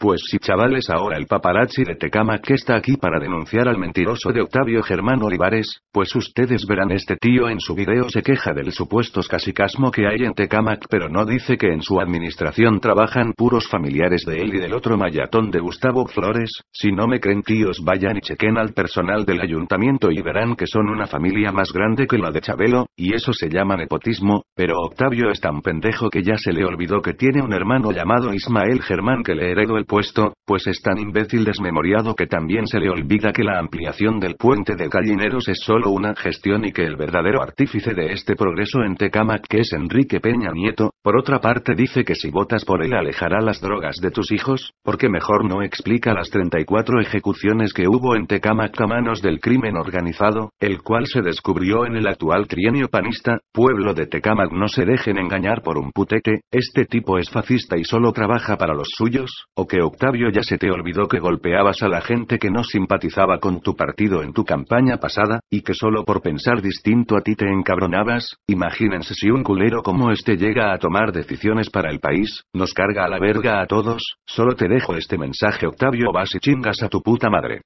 Pues si chavales, ahora el paparazzi de Tecama que está aquí para denunciar al mentiroso de Octavio Germán Olivares, pues ustedes verán este tío en su video se queja del supuesto casicasmo que hay en Tecamac, pero no dice que en su administración trabajan puros familiares de él y del otro mayatón de Gustavo Flores. Si no me creen, tíos, vayan y chequen al personal del ayuntamiento y verán que son una familia más grande que la de Chabelo, y eso se llama nepotismo, pero Octavio es tan pendejo que ya se le olvidó que tiene un hermano llamado Ismael Germán que le heredó el puesto, pues es tan imbécil desmemoriado que también se le olvida que la ampliación del puente de Gallineros es solo una gestión y que el verdadero artífice de este progreso en Tecamac que es Enrique Peña Nieto, por otra parte dice que si votas por él alejará las drogas de tus hijos, porque mejor no explica las 34 ejecuciones que hubo en Tecamac a manos del crimen organizado, el cual se descubrió en el actual trienio panista, pueblo de Tecamac no se dejen engañar por un putete, este tipo es fascista y solo trabaja para los suyos, o que Octavio ya se te olvidó que golpeabas a la gente que no simpatizaba con tu partido en tu campaña pasada, y que solo por pensar distinto a ti te encabronabas, imagínense si un culero como este llega a tomar decisiones para el país, nos carga a la verga a todos, solo te dejo este mensaje Octavio vas y chingas a tu puta madre.